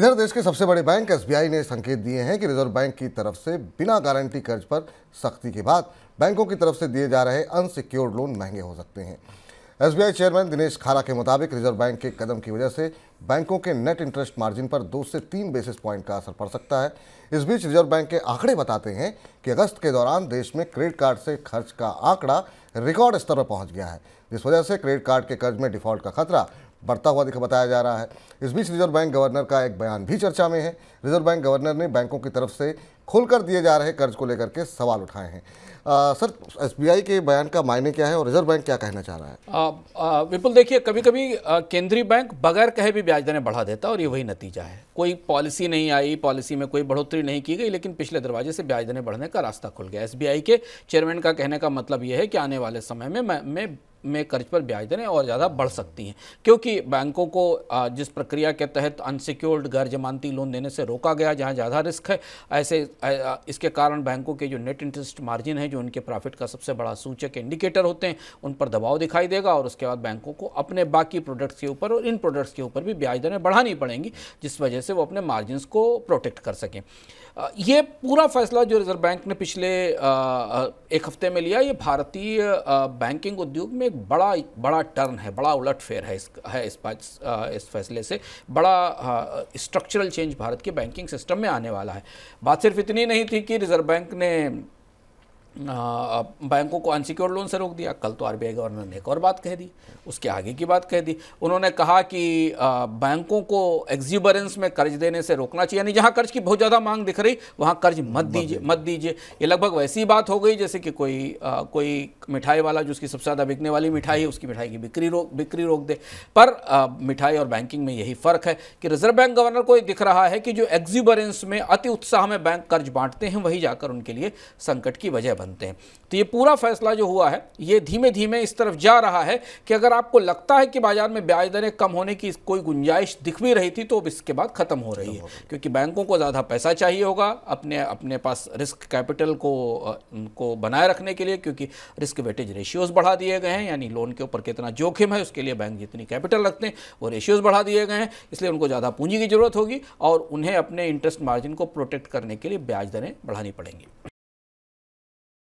इधर देश के सबसे बड़े बैंक एसबीआई ने संकेत दिए हैं कि रिजर्व बैंक की तरफ से बिना गारंटी कर्ज पर सख्ती के बाद बैंकों की तरफ से दिए जा रहे अनसिक्योर्ड लोन महंगे हो सकते हैं एसबीआई चेयरमैन दिनेश खारा के मुताबिक रिजर्व बैंक के कदम की वजह से बैंकों के नेट इंटरेस्ट मार्जिन पर दो से तीन बेसिस पॉइंट का असर पड़ सकता है इस बीच रिजर्व बैंक के आंकड़े बताते हैं कि अगस्त के दौरान देश में क्रेडिट कार्ड से खर्च का आंकड़ा रिकॉर्ड स्तर पर पहुंच गया है जिस वजह से क्रेडिट कार्ड के कर्ज में डिफॉल्ट का खतरा बढ़ता हुआ दिखा बताया जा रहा है इस बीच रिजर्व बैंक गवर्नर का एक बयान भी चर्चा में है रिजर्व बैंक गवर्नर ने बैंकों की तरफ से खोलकर दिए जा रहे कर्ज को लेकर के सवाल उठाए हैं आ, सर एसबीआई के बयान का मायने क्या है और रिजर्व बैंक क्या कहना चाह रहा है आ, आ, विपुल देखिए कभी कभी केंद्रीय बैंक बगैर कहे भी ब्याज दरें बढ़ा देता और ये वही नतीजा है कोई पॉलिसी नहीं आई पॉलिसी में कोई बढ़ोतरी नहीं की गई लेकिन पिछले दरवाजे से ब्याज दरें बढ़ने का रास्ता खुल गया एस के चेयरमैन का कहने का मतलब ये है कि आने वाले समय में मैं में कर्ज पर ब्याज दरें और ज़्यादा बढ़ सकती हैं क्योंकि बैंकों को जिस प्रक्रिया के तहत अनसिक्योर्ड गैर जमानती लोन देने से रोका गया जहाँ ज़्यादा रिस्क है ऐसे इसके कारण बैंकों के जो नेट इंटरेस्ट मार्जिन है जो उनके प्रॉफिट का सबसे बड़ा सूचक इंडिकेटर होते हैं उन पर दबाव दिखाई देगा और उसके बाद बैंकों को अपने बाकी प्रोडक्ट्स के ऊपर और इन प्रोडक्ट्स के ऊपर भी ब्याज दरें बढ़ानी पड़ेंगी जिस वजह से वो अपने मार्जिनस को प्रोटेक्ट कर सकें ये पूरा फैसला जो रिजर्व बैंक ने पिछले एक हफ्ते में लिया ये भारतीय बैंकिंग उद्योग में एक बड़ा बड़ा टर्न है बड़ा उलट फेर है इस है इस बात इस फैसले से बड़ा स्ट्रक्चरल चेंज भारत के बैंकिंग सिस्टम में आने वाला है बात सिर्फ इतनी नहीं थी कि रिजर्व बैंक ने बैंकों को अनसिक्योर्ड लोन से रोक दिया कल तो आरबीआई गवर्नर ने एक और बात कह दी उसके आगे की बात कह दी उन्होंने कहा कि बैंकों को एग्जीबरेंस में कर्ज देने से रोकना चाहिए यानी जहां कर्ज की बहुत ज़्यादा मांग दिख रही वहां कर्ज मत दीजिए मत दीजिए ये लगभग वैसी बात हो गई जैसे कि कोई आ, कोई मिठाई वाला जिसकी सबसे ज़्यादा बिकने वाली मिठाई है उसकी मिठाई की बिक्री रोक बिक्री रोक दे पर मिठाई और बैंकिंग में यही फ़र्क है कि रिजर्व बैंक गवर्नर को दिख रहा है कि जो एग्जीबरेंस में अति उत्साह में बैंक कर्ज बांटते हैं वही जाकर उनके लिए संकट की वजह बनते हैं तो ये पूरा फैसला जो हुआ है ये धीमे धीमे इस तरफ जा रहा है कि अगर आपको लगता है कि बाजार में ब्याज दरें कम होने की कोई गुंजाइश दिख भी रही थी तो अब इसके बाद ख़त्म हो रही है क्योंकि बैंकों को ज़्यादा पैसा चाहिए होगा अपने अपने पास रिस्क कैपिटल को उनको बनाए रखने के लिए क्योंकि रिस्क वेटेज रेशियोज़ बढ़ा दिए गए हैं यानी लोन के ऊपर कितना जोखिम है उसके लिए बैंक जितनी कैपिटल रखते हैं वो रेशियोज़ बढ़ा दिए गए हैं इसलिए उनको ज़्यादा पूंजी की ज़रूरत होगी और उन्हें अपने इंटरेस्ट मार्जिन को प्रोटेक्ट करने के लिए ब्याज दरें बढ़ानी पड़ेंगी